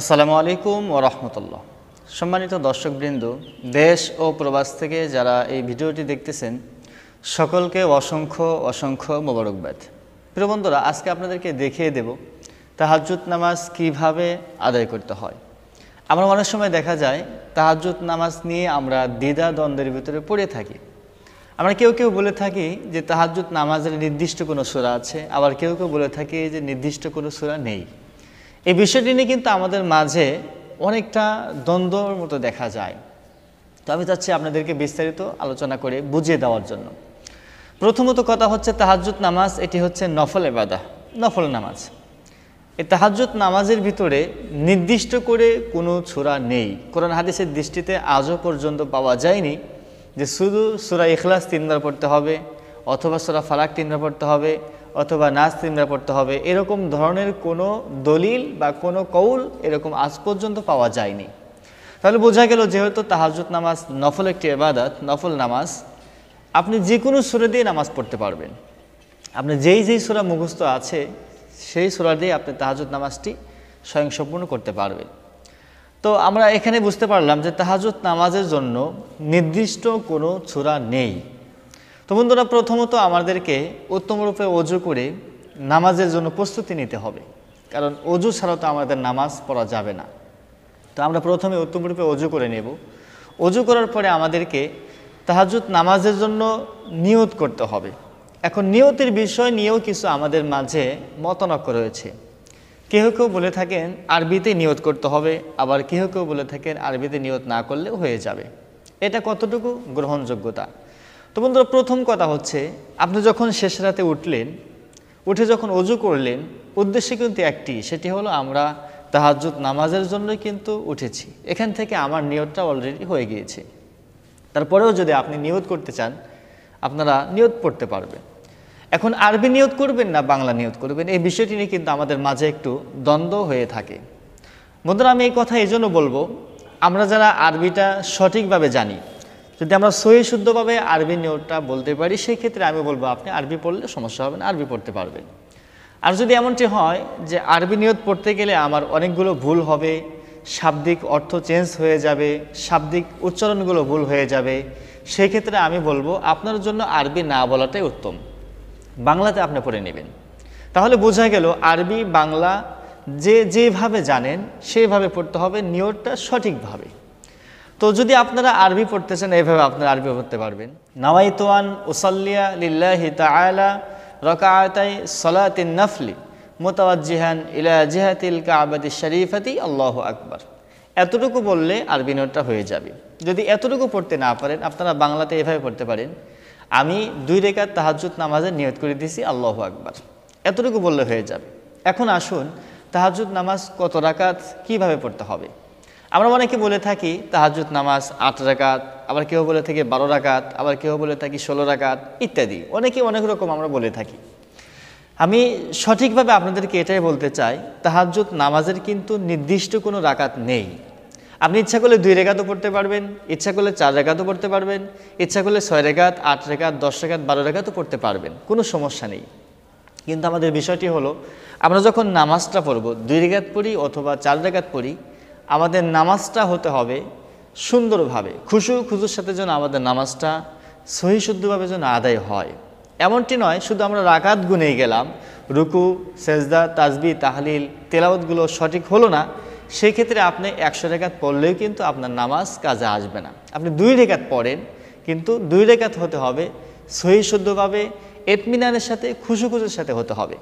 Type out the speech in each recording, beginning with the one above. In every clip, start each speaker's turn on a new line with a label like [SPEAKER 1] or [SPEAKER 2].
[SPEAKER 1] আসসালামু আলাইকুম ও রহমতুল্লাহ সম্মানিত দর্শকবৃন্দ দেশ ও প্রবাস থেকে যারা এই ভিডিওটি দেখতেছেন সকলকে অসংখ্য অসংখ্য মোবারকবাদ প্রিয় বন্ধুরা আজকে আপনাদেরকে দেখিয়ে দেব তাহাজুত নামাজ কিভাবে আদায় করতে হয় আমরা অনেক সময় দেখা যায় তাহাজুত নামাজ নিয়ে আমরা দ্বিধা দ্বন্দ্বের ভিতরে পড়ে থাকি আমরা কেউ কেউ বলে থাকি যে তাহাজুত নামাজের নির্দিষ্ট কোনো সুরা আছে আবার কেউ কেউ বলে থাকি যে নির্দিষ্ট কোনো সুরা নেই এই বিষয়টি নিয়ে কিন্তু আমাদের মাঝে অনেকটা দ্বন্দ্বর মতো দেখা যায় তো আমি চাচ্ছি আপনাদেরকে বিস্তারিত আলোচনা করে বুঝিয়ে দেওয়ার জন্য প্রথমত কথা হচ্ছে তাহাজুত নামাজ এটি হচ্ছে নফল এবাদা নফল নামাজ এই তাহাজুত নামাজের ভিতরে নির্দিষ্ট করে কোনো ছোরা নেই কোরআন হাদিসের দৃষ্টিতে আজও পর্যন্ত পাওয়া যায়নি যে শুধু সুরা ইখলাস তিনবার পড়তে হবে অথবা সুরা ফালাক তিনবার পড়তে হবে অথবা নাচ পড়তে হবে এরকম ধরনের কোনো দলিল বা কোনো কৌল এরকম আজ পর্যন্ত পাওয়া যায়নি তাহলে বোঝা গেল যেহেতু তাহাজুদ নামাজ নফল একটি এবাদত নফল নামাজ আপনি যে কোনো সুরে দিয়ে নামাজ পড়তে পারবেন আপনি যেই যেই সুরা মুখস্থ আছে সেই সুরা দিয়ে আপনি তাহাজুদ নামাজটি স্বয়ংসম্পূর্ণ করতে পারবেন তো আমরা এখানে বুঝতে পারলাম যে তাহাজুদ নামাজের জন্য নির্দিষ্ট কোনো ছুরা নেই তো বন্ধুরা প্রথমত আমাদেরকে উত্তমরূপে অজু করে নামাজের জন্য প্রস্তুতি নিতে হবে কারণ অজু ছাড়া তো আমাদের নামাজ পড়া যাবে না তো আমরা প্রথমে উত্তমরূপে অজু করে নেব অজু করার পরে আমাদেরকে তাহাজুত নামাজের জন্য নিয়ত করতে হবে এখন নিয়তের বিষয় নিয়েও কিছু আমাদের মাঝে মতনক্য রয়েছে কেউ কেউ বলে থাকেন আরবিতে নিয়ত করতে হবে আবার কেউ কেউ বলে থাকেন আরবিতে নিয়ত না করলেও হয়ে যাবে এটা কতটুকু গ্রহণযোগ্যতা তো বন্ধুরা প্রথম কথা হচ্ছে আপনি যখন শেষ রাতে উঠলেন উঠে যখন অজু করলেন উদ্দেশ্য কিন্তু একটি সেটি হলো আমরা তাহাজুত নামাজের জন্যই কিন্তু উঠেছি এখান থেকে আমার নিয়তটা অলরেডি হয়ে গিয়েছে তারপরেও যদি আপনি নিয়ত করতে চান আপনারা নিয়ত পড়তে পারবেন এখন আরবি নিয়ত করবেন না বাংলা নিয়ত করবেন এই বিষয়টি নিয়ে কিন্তু আমাদের মাঝে একটু দ্বন্দ্ব হয়ে থাকে বন্ধুরা আমি এই কথা এই জন্য বলবো আমরা যারা আরবিটা সঠিকভাবে জানি যদি আমরা সহি শুদ্ধভাবে আরবি নিয়মটা বলতে পারি সেই ক্ষেত্রে আমি বলবো আপনি আরবি পড়লে সমস্যা হবে না আরবি পড়তে পারবেন আর যদি এমনটি হয় যে আরবি নিয়ত পড়তে গেলে আমার অনেকগুলো ভুল হবে শাব্দিক অর্থ চেঞ্জ হয়ে যাবে শাব্দিক উচ্চারণগুলো ভুল হয়ে যাবে সেই ক্ষেত্রে আমি বলবো আপনার জন্য আরবি না বলাটাই উত্তম বাংলাতে আপনি পড়ে নেবেন তাহলে বোঝা গেল আরবি বাংলা যে যেভাবে জানেন সেভাবে পড়তে হবে নিয়তটা সঠিকভাবে তো যদি আপনারা আরবি পড়তে চান এইভাবে আপনারা আরবি পড়তে পারবেন নাওয়াইতোয়ান ওসাল্লিয়া লিল্লাহি তালা রকায়তাই সলাতিন নফলি জিহান ইলা জিহাতিল কাবাদি শরীফাতি আল্লাহ আকবর এতটুকু বললে আরবি নোটটা হয়ে যাবে যদি এতটুকু পড়তে না পারেন আপনারা বাংলাতে এভাবে পড়তে পারেন আমি দুই রেখার তাহাজুদ নামাজে নিয়ত করে দিয়েছি আল্লাহ আকবার এতটুকু বললে হয়ে যাবে এখন আসুন তাহাজুদ নামাজ কত রাকাত কিভাবে পড়তে হবে আমরা অনেকে বলে থাকি তাহাজুদ নামাজ আট রাকাত আবার কেউ বলে থাকি বারো রাকাত আবার কেউ বলে থাকি ষোলো রাকাত ইত্যাদি অনেকে অনেক রকম আমরা বলে থাকি আমি সঠিকভাবে আপনাদেরকে এটাই বলতে চাই তাহাজুদ নামাজের কিন্তু নির্দিষ্ট কোনো রাকাত নেই আপনি ইচ্ছা করলে দুই রেখাতও পড়তে পারবেন ইচ্ছা করলে চার রেখাতও পড়তে পারবেন ইচ্ছা করলে ছয় রেখাত আট রেখাত দশ রেখাত বারো রেখাতও পড়তে পারবেন কোনো সমস্যা নেই কিন্তু আমাদের বিষয়টি হলো আমরা যখন নামাজটা পড়ব দুই রেখাত পড়ি অথবা চার রেখাত পড়ি আমাদের নামাজটা হতে হবে সুন্দরভাবে খুশু খুশুর সাথে যেন আমাদের নামাজটা সহি শুদ্ধভাবে যেন আদায় হয় এমনটি নয় শুধু আমরা রাকাত গুনে গেলাম রুকু সেজদা তাজবি তাহলিল তেলাওয়াতগুলো সঠিক হলো না সেই ক্ষেত্রে আপনি একশো রেখাত পড়লেও কিন্তু আপনার নামাজ কাজে আসবে না আপনি দুই রেখাত পড়েন কিন্তু দুই রেখাত হতে হবে সহি শুদ্ধভাবে এটমিনানের সাথে খুশু খুশুর সাথে হতে হবে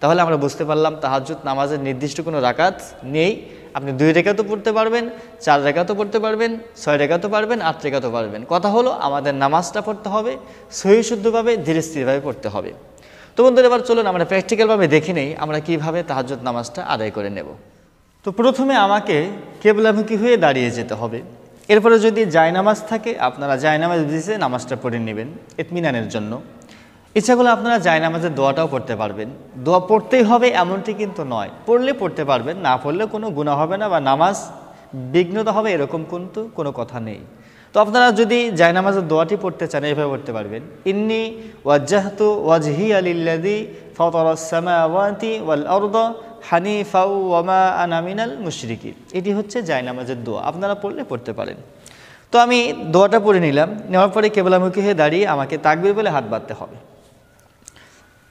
[SPEAKER 1] তাহলে আমরা বুঝতে পারলাম তাহাজুত নামাজের নির্দিষ্ট কোনো রাকাত নেই আপনি দুই তো পড়তে পারবেন চার তো পড়তে পারবেন ছয় তো পারবেন আট রেখাতও পারবেন কথা হলো আমাদের নামাজটা পড়তে হবে সহি শুদ্ধভাবে ধীরে স্থিরভাবে পড়তে হবে তো বন্ধুরা এবার চলুন আমরা প্র্যাকটিক্যালভাবে দেখে নেই আমরা কীভাবে তাহাজত নামাজটা আদায় করে নেব তো প্রথমে আমাকে কেবলামুখী হয়ে দাঁড়িয়ে যেতে হবে এরপরে যদি জায়নামাজ থাকে আপনারা জায়নামাজ দিয়েছে নামাজটা পড়ে নেবেন এতমিনানের জন্য ইচ্ছা করলে আপনারা জায়নামাজের দোয়াটাও পড়তে পারবেন দোয়া পড়তেই হবে এমনটি কিন্তু নয় পড়লে পড়তে পারবেন না পড়লে কোনো গুণা হবে না বা নামাজ বিঘ্নতা হবে এরকম কিন্তু কোনো কথা নেই তো আপনারা যদি জায়নামাজের দোয়াটি পড়তে চান এইভাবে পড়তে পারবেন ইন্নি ওয়াজাহতু ওয়াজহি আলিল্লাদি ফতরাসমাওয়াতি ওয়াল অর্দ ফাউ ওয়ামা আনামিনাল মুশরিকি এটি হচ্ছে জায়নামাজের দোয়া আপনারা পড়লে পড়তে পারেন তো আমি দোয়াটা পড়ে নিলাম নেওয়ার পরে কেবলামুখী হয়ে দাঁড়িয়ে আমাকে তাকবির বলে হাত বাঁধতে হবে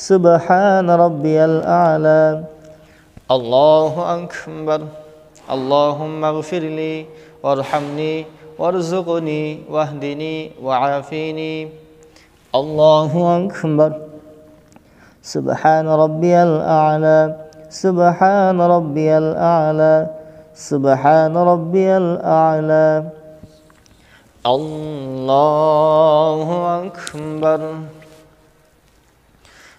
[SPEAKER 2] سبحان ربي الأعلى
[SPEAKER 1] الله أكبر اللهم اغفر لي وارحمني وارزقني واهدني وعافيني الله
[SPEAKER 2] أكبر سبحان ربي الأعلى سبحان ربي الأعلى سبحان ربي الأعلى
[SPEAKER 1] الله أكبر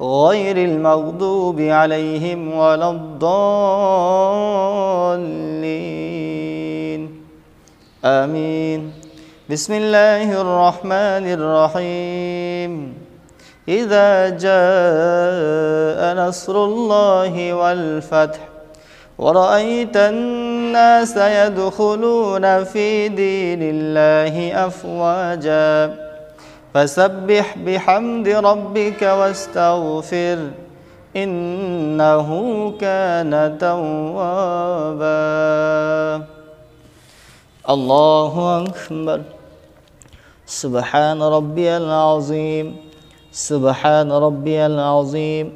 [SPEAKER 1] غير المغضوب عليهم ولا الضالين آمين بسم الله الرحمن الرحيم إذا جاء نصر الله والفتح ورأيت الناس يدخلون في دين الله أفواجاً فسبح بحمد ربك واستغفر إنه كان توابا
[SPEAKER 2] الله أكبر سبحان ربي العظيم سبحان
[SPEAKER 1] ربي العظيم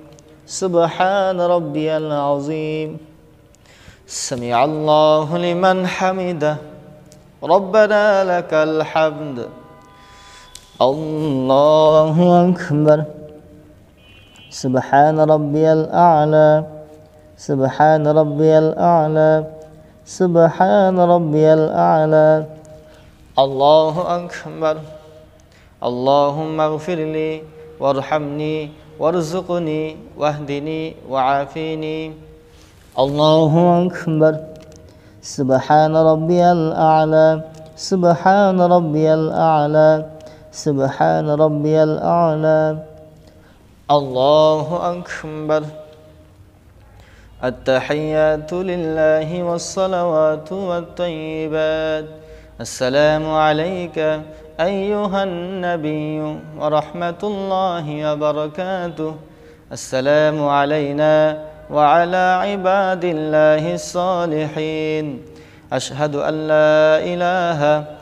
[SPEAKER 1] سبحان ربي العظيم سمع الله لمن حمده ربنا لك الحمد
[SPEAKER 2] الله أكبر سبحان ربي الأعلى سبحان ربي الأعلى سبحان ربي الأعلى
[SPEAKER 1] الله أكبر اللهم اغفر لي وارحمني وارزقني واهدني وعافيني الله
[SPEAKER 2] أكبر سبحان ربي الأعلى سبحان ربي الأعلى سبحان ربي الأعلى
[SPEAKER 1] الله أكبر التحيات لله والصلوات والطيبات السلام عليك أيها النبي ورحمة الله وبركاته السلام علينا وعلى عباد الله الصالحين أشهد أن لا إله إلا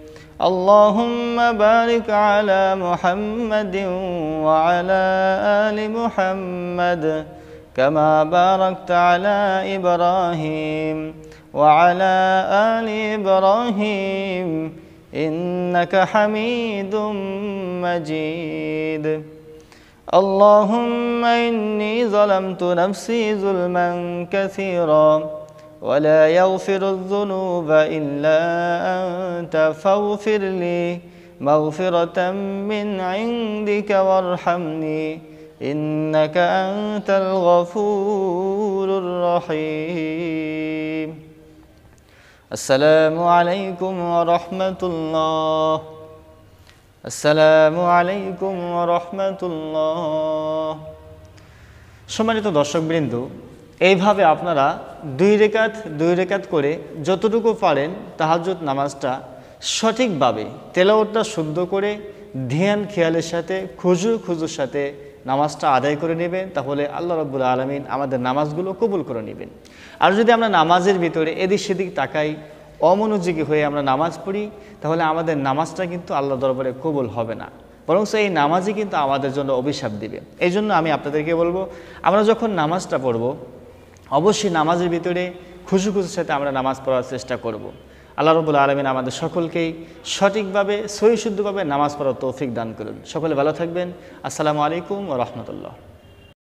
[SPEAKER 1] اللهم بارك على محمد وعلى آل محمد كما باركت على إبراهيم وعلى آل إبراهيم إنك حميد مجيد اللهم إني ظلمت نفسي ظلما كثيرا ولا يغفر الذنوب إلا أنت فاغفر لي مغفرة من عندك وارحمني إنك أنت الغفور الرحيم السلام عليكم ورحمة الله السلام عليكم ورحمة الله شو دوشك দর্শকবৃন্দ এইভাবে আপনারা দুই রেখাত দুই রেখাত করে যতটুকু পারেন তাহাজুদ নামাজটা সঠিকভাবে তেলাওয়াতটা শুদ্ধ করে ধ্যান খেয়ালের সাথে খুজুর খুজুর সাথে নামাজটা আদায় করে নেবেন তাহলে আল্লাহ রব্বুল আলমিন আমাদের নামাজগুলো কবুল করে নেবেন আর যদি আমরা নামাজের ভিতরে এদিক সেদিক তাকাই অমনোযোগী হয়ে আমরা নামাজ পড়ি তাহলে আমাদের নামাজটা কিন্তু আল্লাহ দরবারে কবুল হবে না বরং এই নামাজই কিন্তু আমাদের জন্য অভিশাপ দিবে এই জন্য আমি আপনাদেরকে বলবো আমরা যখন নামাজটা পড়বো অবশ্যই নামাজের ভিতরে খুশু খুশুর সাথে আমরা নামাজ পড়ার চেষ্টা করব। আল্লাহ রবুল আলমিন আমাদের সকলকেই সঠিকভাবে সহিশুদ্ধভাবে নামাজ পড়ার তৌফিক দান করুন সকলে ভালো থাকবেন আসসালামু আলাইকুম ও রহমতুল্লাহ